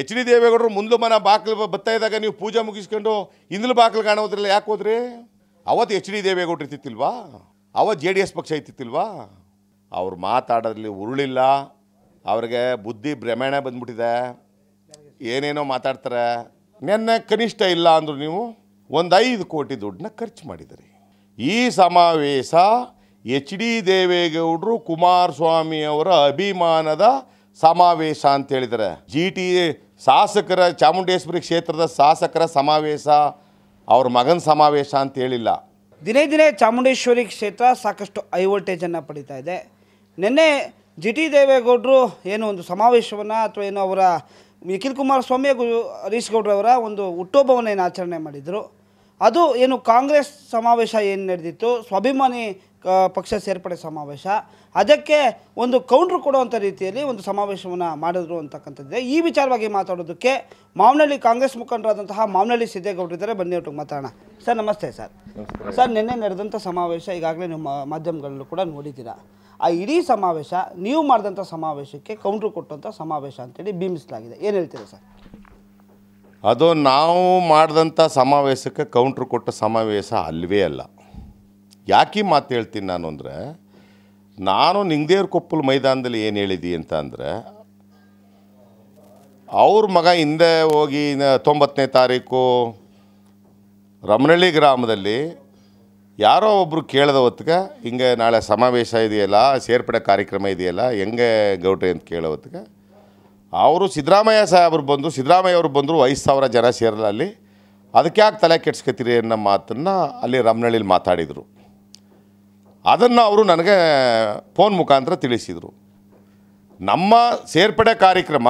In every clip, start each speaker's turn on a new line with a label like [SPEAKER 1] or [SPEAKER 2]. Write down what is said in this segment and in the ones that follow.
[SPEAKER 1] H D ದೇವೇಗೌಡರು ಮುಂದೆ ಮನೆ ಬಾಕಲು ಬತ್ತಾಯಿದಾಗ ಇದ್ದಾಗ ನೀವು ಪೂಜೆ ಮುಗಿಸ್ಕೊಂಡು ಹಿಂದಲು ಬಾಗಿಲು ಕಾಣೋದ್ರಲ್ಲ ಯಾಕೆ ಹೋದ್ರಿ ಅವತ್ತು ಎಚ್ ಡಿ ದೇವೇಗೌಡರು ಇರ್ತಿತ್ತಿಲ್ವಾ ಅವತ್ತು ಜೆ ಡಿ ಎಸ್ ಪಕ್ಷ ಇರ್ತಿತ್ತಿಲ್ವಾ ಅವ್ರು ಮಾತಾಡೋದ್ರಲ್ಲಿ ಉರುಳಿಲ್ಲ ಅವ್ರಿಗೆ ಬುದ್ಧಿ ಭ್ರಮೇಣ ಬಂದ್ಬಿಟ್ಟಿದೆ ಏನೇನೋ ಮಾತಾಡ್ತಾರೆ ನೆನ್ನೆ ಕನಿಷ್ಠ ಇಲ್ಲ ಅಂದರು ನೀವು ಒಂದು ಐದು ಕೋಟಿ ದುಡ್ಡನ್ನ ಖರ್ಚು ಮಾಡಿದ್ರಿ ಈ ಸಮಾವೇಶ ಎಚ್ ಡಿ ದೇವೇಗೌಡರು ಕುಮಾರಸ್ವಾಮಿ ಅವರ ಅಭಿಮಾನದ ಸಮಾವೇಶ ಅಂತ ಜಿ ಟಿ ಶಾಸಕರ ಚಾಮುಂಡೇಶ್ವರಿ ಕ್ಷೇತ್ರದ ಶಾಸಕರ ಸಮಾವೇಶ ಅವ್ರ ಮಗನ ಸಮಾವೇಶ ಅಂತ ಹೇಳಿಲ್ಲ
[SPEAKER 2] ದಿನೇ ದಿನೇ ಚಾಮುಂಡೇಶ್ವರಿ ಕ್ಷೇತ್ರ ಸಾಕಷ್ಟು ಐ ವೋಲ್ಟೇಜನ್ನು ಪಡಿತಾ ಇದೆ ನಿನ್ನೆ ಜಿ ಟಿ ದೇವೇಗೌಡರು ಏನು ಒಂದು ಸಮಾವೇಶವನ್ನು ಅಥವಾ ಏನು ಅವರ ನಿಖಿಲ್ ಕುಮಾರಸ್ವಾಮಿ ಹರೀಶ್ ಗೌಡ್ರವರ ಒಂದು ಹುಟ್ಟುಹಬ್ಬವನ್ನು ಏನು ಆಚರಣೆ ಮಾಡಿದರು ಅದು ಏನು ಕಾಂಗ್ರೆಸ್ ಸಮಾವೇಶ ಏನು ನಡೆದಿತ್ತು ಸ್ವಾಭಿಮಾನಿ ಪಕ್ಷ ಸೇರ್ಪಡೆ ಸಮಾವೇಶ ಅದಕ್ಕೆ ಒಂದು ಕೌಂಟ್ರ್ ಕೊಡುವಂಥ ರೀತಿಯಲ್ಲಿ ಒಂದು ಸಮಾವೇಶವನ್ನು ಮಾಡಿದ್ರು ಅಂತಕ್ಕಂಥದ್ದಿದೆ ಈ ವಿಚಾರವಾಗಿ ಮಾತಾಡೋದಕ್ಕೆ ಮಾವನಹಳ್ಳಿ ಕಾಂಗ್ರೆಸ್ ಮುಖಂಡರಾದಂತಹ ಮಾವನಹಳ್ಳಿ ಸಿದ್ದೇಗೌಡರಿದ್ದಾರೆ ಬನ್ನಿ ಒಟ್ಟಿಗೆ ಮಾತಾಡೋಣ ಸರ್ ನಮಸ್ತೆ ಸರ್ ಸರ್ ನಿನ್ನೆ ನಡೆದಂಥ ಸಮಾವೇಶ ಈಗಾಗಲೇ ನಿಮ್ಮ ಮಾಧ್ಯಮಗಳಲ್ಲೂ ಕೂಡ ನೋಡಿದ್ದೀರಾ ಆ ಇಡೀ ಸಮಾವೇಶ ನೀವು ಮಾಡಿದಂಥ ಸಮಾವೇಶಕ್ಕೆ ಕೌಂಟ್ರ್ ಕೊಟ್ಟಂಥ ಸಮಾವೇಶ ಅಂತೇಳಿ ಬೀಮಿಸಲಾಗಿದೆ ಏನು ಹೇಳ್ತೀರಾ
[SPEAKER 1] ಸರ್ ಅದು ನಾವು ಮಾಡಿದಂಥ ಸಮಾವೇಶಕ್ಕೆ ಕೌಂಟ್ರ್ ಕೊಟ್ಟ ಸಮಾವೇಶ ಅಲ್ವೇ ಅಲ್ಲ ಯಾಕೆ ಮಾತು ಹೇಳ್ತೀನಿ ನಾನು ಅಂದರೆ ನಾನು ನಿಂಗದೇವ್ರ ಕೊಪ್ಪಲು ಮೈದಾನದಲ್ಲಿ ಏನು ಹೇಳಿದಿ ಅಂತ ಅಂದರೆ ಅವ್ರ ಮಗ ಹಿಂದೆ ಹೋಗಿ ತೊಂಬತ್ತನೇ ತಾರೀಕು ರಮನಳ್ಳಿ ಗ್ರಾಮದಲ್ಲಿ ಯಾರೋ ಒಬ್ಬರು ಕೇಳಿದ ಹೊತ್ತಿಗೆ ಹಿಂಗೆ ನಾಳೆ ಸಮಾವೇಶ ಇದೆಯಲ್ಲ ಸೇರ್ಪಡೆ ಕಾರ್ಯಕ್ರಮ ಇದೆಯಲ್ಲ ಹೆಂಗೆ ಗೌಡ್ರಿ ಅಂತ ಕೇಳೋ ಹೊತ್ತಿಗೆ ಅವರು ಸಿದ್ದರಾಮಯ್ಯ ಸಾಹೇಬ್ರು ಬಂದು ಸಿದ್ದರಾಮಯ್ಯ ಅವರು ಬಂದರು ಐದು ಸಾವಿರ ಜನ ಸೇರಲ್ಲ ಅಲ್ಲಿ ಅದಕ್ಕೆ ಯಾಕೆ ತಲೆ ಕೆಡ್ಸ್ಕೊತೀರಿ ಅನ್ನೋ ಮಾತನ್ನು ಅಲ್ಲಿ ರಮನಳ್ಳಿಲಿ ಮಾತಾಡಿದರು ಅದನ್ನು ಅವರು ನನಗೆ ಫೋನ್ ಮುಖಾಂತರ ತಿಳಿಸಿದರು ನಮ್ಮ ಸೇರ್ಪಡೆ ಕಾರ್ಯಕ್ರಮ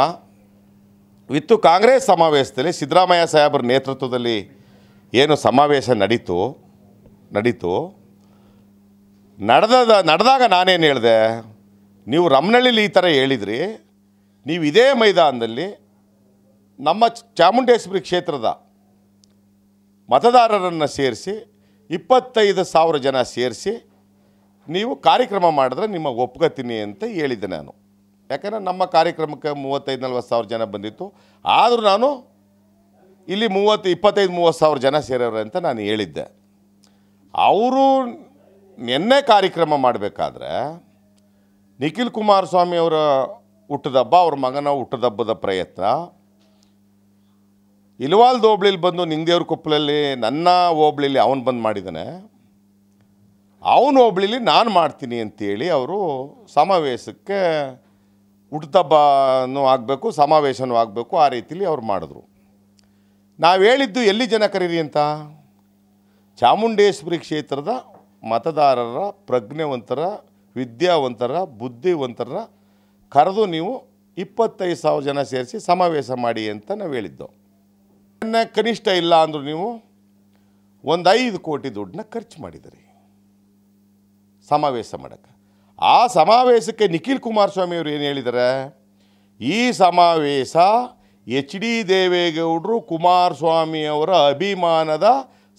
[SPEAKER 1] ಇತ್ತು ಕಾಂಗ್ರೆಸ್ ಸಮಾವೇಶದಲ್ಲಿ ಸಿದ್ದರಾಮಯ್ಯ ಸಾಹೇಬರ ನೇತೃತ್ವದಲ್ಲಿ ಏನು ಸಮಾವೇಶ ನಡೀತು ನಡೀತು ನಡೆದ ನಡೆದಾಗ ನಾನೇನು ಹೇಳಿದೆ ನೀವು ರಮ್ನಳ್ಳಿಲಿ ಈ ಥರ ಹೇಳಿದ್ರಿ ನೀವು ಇದೇ ಮೈದಾನದಲ್ಲಿ ನಮ್ಮ ಚಾಮುಂಡೇಶ್ವರಿ ಕ್ಷೇತ್ರದ ಮತದಾರರನ್ನು ಸೇರಿಸಿ ಇಪ್ಪತ್ತೈದು ಸಾವಿರ ಜನ ಸೇರಿಸಿ ನೀವು ಕಾರ್ಯಕ್ರಮ ಮಾಡಿದ್ರೆ ನಿಮಗೆ ಒಪ್ಕೋತೀನಿ ಅಂತ ಹೇಳಿದ್ದೆ ನಾನು ಯಾಕಂದರೆ ನಮ್ಮ ಕಾರ್ಯಕ್ರಮಕ್ಕೆ ಮೂವತ್ತೈದು ನಲ್ವತ್ತು ಸಾವಿರ ಜನ ಬಂದಿತ್ತು ಆದರೂ ನಾನು ಇಲ್ಲಿ ಮೂವತ್ತು ಇಪ್ಪತ್ತೈದು ಮೂವತ್ತು ಸಾವಿರ ಜನ ಸೇರೋರು ಅಂತ ನಾನು ಹೇಳಿದ್ದೆ ಅವರು ನಿನ್ನೆ ಕಾರ್ಯಕ್ರಮ ಮಾಡಬೇಕಾದ್ರೆ ನಿಖಿಲ್ ಕುಮಾರಸ್ವಾಮಿ ಅವರ ಹುಟ್ಟದಬ್ಬ ಅವ್ರ ಮಗನ ಹುಟ್ಟದಬ್ಬದ ಪ್ರಯತ್ನ ಇಲ್ವಾಲ್ ದೋಬ್ಳಿಲಿ ಬಂದು ನಿಂಗ್ದೇವ್ರ ಕೊಪ್ಪಲಲ್ಲಿ ನನ್ನ ಹೋಬ್ಳಿಲಿ ಅವನು ಬಂದು ಮಾಡಿದ್ದಾನೆ ಅವನು ಒಬ್ಳಿಲಿ ನಾನು ಮಾಡ್ತೀನಿ ಅಂತೇಳಿ ಅವರು ಸಮಾವೇಶಕ್ಕೆ ಹುಟ್ಟುತ್ತಬ್ಬನೂ ಆಗಬೇಕು ಸಮಾವೇಶನೂ ಆಗಬೇಕು ಆ ರೀತಿಲಿ ಅವ್ರು ಮಾಡಿದ್ರು ನಾವು ಹೇಳಿದ್ದು ಎಲ್ಲಿ ಜನ ಕರೀರಿ ಅಂತ ಚಾಮುಂಡೇಶ್ವರಿ ಕ್ಷೇತ್ರದ ಮತದಾರರ ಪ್ರಜ್ಞೆವಂತರ ವಿದ್ಯಾವಂತರ ಬುದ್ಧಿವಂತರ ಕರೆದು ನೀವು ಇಪ್ಪತ್ತೈದು ಸಾವಿರ ಜನ ಸೇರಿಸಿ ಸಮಾವೇಶ ಮಾಡಿ ಅಂತ ನಾವು ಹೇಳಿದ್ದೆವು ಕನಿಷ್ಠ ಇಲ್ಲ ಅಂದರು ನೀವು ಒಂದು ಐದು ಕೋಟಿ ದುಡ್ಡನ್ನ ಖರ್ಚು ಮಾಡಿದಿರಿ ಸಮಾವೇಶ ಮಾಡೋಕ್ಕೆ ಆ ಸಮಾವೇಶಕ್ಕೆ ನಿಖಿಲ್ ಕುಮಾರಸ್ವಾಮಿ ಅವರು ಏನು ಹೇಳಿದ್ದಾರೆ ಈ ಸಮಾವೇಶ ಎಚ್ ಡಿ ದೇವೇಗೌಡರು ಕುಮಾರಸ್ವಾಮಿಯವರ ಅಭಿಮಾನದ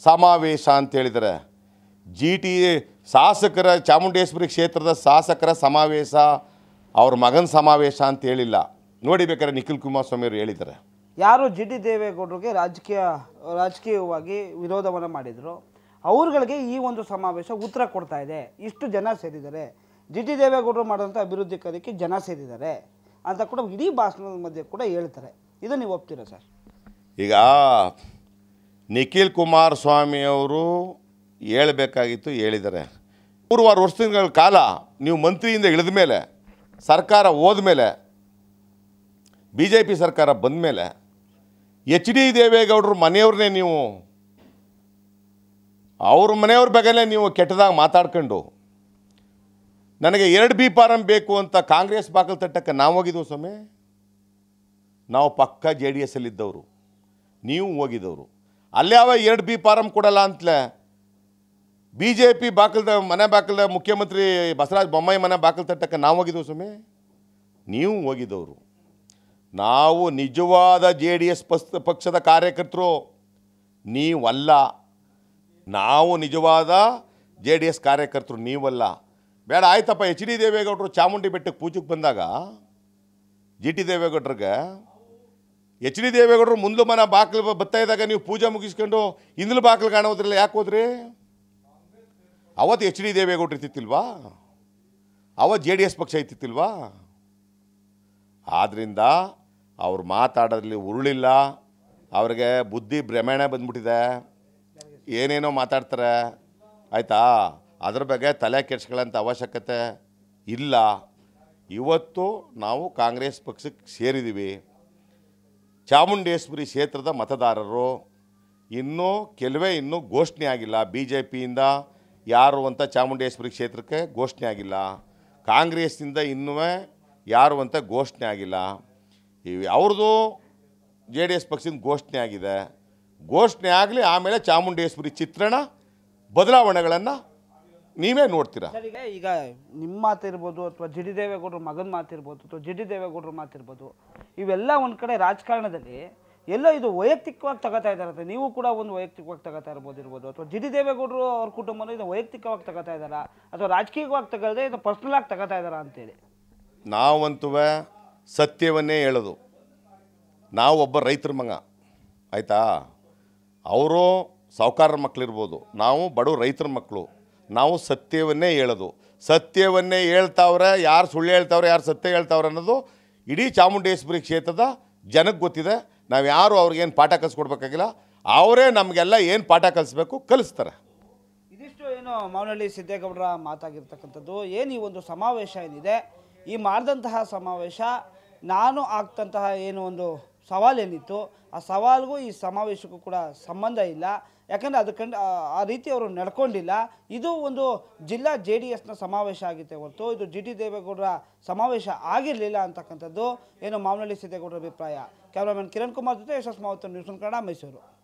[SPEAKER 1] ಸಮಾವೇಶ ಅಂತ ಹೇಳಿದ್ದಾರೆ ಜಿ ಟಿ ಶಾಸಕರ ಚಾಮುಂಡೇಶ್ವರಿ ಕ್ಷೇತ್ರದ ಶಾಸಕರ ಸಮಾವೇಶ ಅವ್ರ ಮಗನ ಸಮಾವೇಶ ಅಂತ ಹೇಳಿಲ್ಲ ನೋಡಿ ಬೇಕಾದ್ರೆ ನಿಖಿಲ್ ಕುಮಾರಸ್ವಾಮಿ ಅವರು ಹೇಳಿದ್ದಾರೆ
[SPEAKER 2] ಯಾರು ಜಿ ಡಿ ದೇವೇಗೌಡರಿಗೆ ರಾಜಕೀಯ ರಾಜಕೀಯವಾಗಿ ವಿರೋಧವನ್ನು ಮಾಡಿದರು ಅವ್ರಗಳಿಗೆ ಈ ಒಂದು ಸಮಾವೇಶ ಉತ್ತರ ಕೊಡ್ತಾ ಇದೆ ಇಷ್ಟು ಜನ ಸೇರಿದ್ದಾರೆ ಜಿ ಟಿ ದೇವೇಗೌಡರು ಮಾಡಿದಂಥ ಅಭಿವೃದ್ಧಿ ಕಾರ್ಯಕ್ಕೆ ಜನ ಸೇರಿದ್ದಾರೆ ಅಂತ ಕೂಡ ಇಡೀ ಭಾಷಣದ ಮಧ್ಯೆ ಕೂಡ ಹೇಳ್ತಾರೆ ಇದು ನೀವು ಒಪ್ತೀರ ಸರ್
[SPEAKER 1] ಈಗ ನಿಖಿಲ್ ಕುಮಾರಸ್ವಾಮಿಯವರು ಹೇಳಬೇಕಾಗಿತ್ತು ಹೇಳಿದ್ದಾರೆ ಮೂರುವಾರು ವರ್ಷಗಳ ಕಾಲ ನೀವು ಮಂತ್ರಿಯಿಂದ ಇಳಿದ ಮೇಲೆ ಸರ್ಕಾರ ಹೋದ ಮೇಲೆ ಬಿ ಜೆ ಪಿ ಸರ್ಕಾರ ಬಂದ ಮೇಲೆ ಎಚ್ ಡಿ ದೇವೇಗೌಡರು ಮನೆಯವ್ರನ್ನೇ ನೀವು ಅವ್ರ ಮನೆಯವ್ರ ಬಗ್ಗೆನೇ ನೀವು ಕೆಟ್ಟದಾಗ ಮಾತಾಡ್ಕೊಂಡು ನನಗೆ ಎರಡು ಬಿ ಪಾರಮ್ ಬೇಕು ಅಂತ ಕಾಂಗ್ರೆಸ್ ಬಾಕಲ್ ತಟ್ಟಕ್ಕೆ ನಾವು ಹೋಗಿದ್ದೆವು ಸ್ವಾಮಿ ನಾವು ಪಕ್ಕ ಜೆ ಡಿ ಅಲ್ಲಿದ್ದವರು ನೀವು ಹೋಗಿದ್ದವರು ಅವ ಎರಡು ಬಿ ಪಾರಮ್ ಕೊಡಲ್ಲ ಅಂತಲೇ ಬಿ ಜೆ ಪಿ ಬಾಕಲ್ದ ಮನೆ ಬಾಕಲ್ದ ಮುಖ್ಯಮಂತ್ರಿ ಬಸವರಾಜ ಬೊಮ್ಮಾಯಿ ಮನೆ ಬಾಕಲ್ ತಟ್ಟಕ್ಕೆ ನಾವು ಹೋಗಿದ್ದೆವು ಸ್ವಾಮಿ ನೀವು ಹೋಗಿದ್ದವರು ನಾವು ನಿಜವಾದ ಜೆ ಡಿ ಎಸ್ ಪಸ್ ಪಕ್ಷದ ಕಾರ್ಯಕರ್ತರು ನೀವಲ್ಲ ನಾವು ನಿಜವಾದ ಜೆ ಡಿ ಎಸ್ ಕಾರ್ಯಕರ್ತರು ನೀವಲ್ಲ ಬೇಡ ಆಯ್ತಪ್ಪ ಎಚ್ ಡಿ ದೇವೇಗೌಡರು ಚಾಮುಂಡಿ ಬೆಟ್ಟಕ್ಕೆ ಪೂಜೆಗೆ ಬಂದಾಗ ಜಿ ಟಿ ದೇವೇಗೌಡ್ರಿಗೆ ಎಚ್ ಡಿ ದೇವೇಗೌಡರು ಮುಂದೆ ಮನ ಬಾಕಲು ಬತ್ತಾ ಇದ್ದಾಗ ನೀವು ಪೂಜೆ ಮುಗಿಸ್ಕೊಂಡು ಹಿಂದ್ಲು ಬಾಕಲು ಕಾಣೋದ್ರಲ್ಲ ಯಾಕೆ ಹೋದ್ರಿ ಅವತ್ತು ಎಚ್ ಡಿ ದೇವೇಗೌಡರು ಇರ್ತಿತ್ತಿಲ್ವಾ ಅವತ್ತು ಜೆ ಡಿ ಎಸ್ ಪಕ್ಷ ಇತ್ತಿತ್ತಿಲ್ವಾ ಆದ್ದರಿಂದ ಅವ್ರು ಮಾತಾಡೋದ್ರಲ್ಲಿ ಉರುಳಿಲ್ಲ ಅವ್ರಿಗೆ ಬುದ್ಧಿ ಭ್ರಮೇಣ ಬಂದ್ಬಿಟ್ಟಿದೆ ಏನೇನೋ ಮಾತಾಡ್ತಾರೆ ಆಯಿತಾ ಅದ್ರ ಬಗ್ಗೆ ತಲೆ ಕೆಡ್ಸ್ಕೊಳ್ಳೋಂಥ ಅವಶ್ಯಕತೆ ಇಲ್ಲ ಇವತ್ತು ನಾವು ಕಾಂಗ್ರೆಸ್ ಪಕ್ಷಕ್ಕೆ ಸೇರಿದ್ದೀವಿ ಚಾಮುಂಡೇಶ್ವರಿ ಕ್ಷೇತ್ರದ ಮತದಾರರು ಇನ್ನೂ ಕೆಲವೇ ಇನ್ನೂ ಘೋಷಣೆ ಆಗಿಲ್ಲ ಬಿ ಜೆ ಪಿಯಿಂದ ಯಾರು ಅಂತ ಚಾಮುಂಡೇಶ್ವರಿ ಕ್ಷೇತ್ರಕ್ಕೆ ಘೋಷಣೆ ಆಗಿಲ್ಲ ಕಾಂಗ್ರೆಸ್ನಿಂದ ಇನ್ನೂ ಯಾರು ಅಂತ ಘೋಷಣೆ ಆಗಿಲ್ಲ ಇವು ಅವ್ರದ್ದು ಜೆ ಡಿ ಎಸ್ ಪಕ್ಷದಿಂದ ಘೋಷಣೆ ಆಗಿದೆ ಘೋಷಣೆ ಆಗಲಿ ಆಮೇಲೆ ಚಾಮುಂಡೇಶ್ವರಿ ಚಿತ್ರಣ ಬದಲಾವಣೆಗಳನ್ನು ನೀವೇ ನೋಡ್ತೀರಾ
[SPEAKER 2] ಈಗ ನಿಮ್ಮ ಮಾತಿರ್ಬೋದು ಅಥವಾ ಜಿ ಡಿ ದೇವೇಗೌಡರ ಮಗನ ಮಾತಿರ್ಬೋದು ಅಥವಾ ಜಿ ಡಿ ದೇವೇಗೌಡರ ಮಾತಿರ್ಬೋದು ಇವೆಲ್ಲ ಒಂದು ಕಡೆ ರಾಜಕಾರಣದಲ್ಲಿ ಎಲ್ಲೋ ಇದು ವೈಯಕ್ತಿಕವಾಗಿ ತಗೋತಾ ಇದ್ದಾರೆ ನೀವು ಕೂಡ ಒಂದು ವೈಯಕ್ತಿಕವಾಗಿ ತಗೋತಾ ಇರ್ಬೋದು ಇರ್ಬೋದು ಅಥವಾ ಜಿ ಡಿ ದೇವೇಗೌಡರು ಅವ್ರ ಕುಟುಂಬನೂ ಇದು ವೈಯಕ್ತಿಕವಾಗಿ ತಗೋತಾ ಇದ್ದಾರಾ ಅಥವಾ ರಾಜಕೀಯವಾಗಿ ತಗೊಳ್ಳದೆ ಇದು ಪರ್ಸ್ನಲ್ ಆಗಿ ತಗೋತಾ ಇದ್ದಾರಾ ಅಂತೇಳಿ
[SPEAKER 1] ನಾವಂತೂ ಸತ್ಯವನ್ನೇ ಹೇಳೋದು ನಾವು ಒಬ್ಬ ರೈತರ ಮಗ ಆಯಿತಾ ಅವರು ಸಾವುಕಾರರ ಮಕ್ಕಳಿರ್ಬೋದು ನಾವು ಬಡವ ರೈತರ ಮಕ್ಕಳು ನಾವು ಸತ್ಯವನ್ನೇ ಹೇಳೋದು ಸತ್ಯವನ್ನೇ ಹೇಳ್ತಾವ್ರೆ ಯಾರು ಸುಳ್ಳು ಹೇಳ್ತಾವ್ರೆ ಯಾರು ಸತ್ಯ ಹೇಳ್ತಾವ್ರೆ ಅನ್ನೋದು ಇಡೀ ಚಾಮುಂಡೇಶ್ವರಿ ಕ್ಷೇತ್ರದ ಜನಕ್ಕೆ ಗೊತ್ತಿದೆ ನಾವು ಯಾರು ಅವ್ರಿಗೇನು ಪಾಠ ಕಲಿಸ್ಕೊಡ್ಬೇಕಾಗಿಲ್ಲ ಅವರೇ ನಮಗೆಲ್ಲ ಏನು ಪಾಠ ಕಲಿಸ್ಬೇಕು ಕಲಿಸ್ತಾರೆ
[SPEAKER 2] ಇದಿಷ್ಟು ಏನು ಮಾವನಹಳ್ಳಿ ಸಿದ್ದೇಗೌಡರ ಮಾತಾಗಿರ್ತಕ್ಕಂಥದ್ದು ಏನು ಈ ಒಂದು ಸಮಾವೇಶ ಏನಿದೆ ಈ ಮಾಡಿದಂತಹ ಸಮಾವೇಶ ನಾನು ಆಗ್ತಂತಹ ಏನು ಒಂದು ಸವಾಲು ಏನಿತ್ತು ಆ ಸವಾಲಿಗೂ ಈ ಸಮಾವೇಶಕ್ಕೂ ಕೂಡ ಸಂಬಂಧ ಇಲ್ಲ ಯಾಕಂದರೆ ಅದು ಕಂಡು ಆ ರೀತಿ ಅವರು ನಡ್ಕೊಂಡಿಲ್ಲ ಇದು ಒಂದು ಜಿಲ್ಲಾ ಜೆ ಡಿ ಎಸ್ನ ಸಮಾವೇಶ ಆಗಿತ್ತೆ ಹೊರತು ಇದು ಜಿ ಟಿ ದೇವೇಗೌಡರ ಸಮಾವೇಶ ಆಗಿರಲಿಲ್ಲ ಅಂತಕ್ಕಂಥದ್ದು ಏನು ಮಾಮನಳ್ಳಿ ಸಿದ್ದೇಗೌಡರ ಅಭಿಪ್ರಾಯ ಕ್ಯಾಮ್ರಾಮನ್ ಕಿರಣ್ ಕುಮಾರ್ ಜೊತೆ ಯಶಸ್ ಮಾವತ್ತ ನ್ಯೂಸ್ ಕನ್ನಡ ಮೈಸೂರು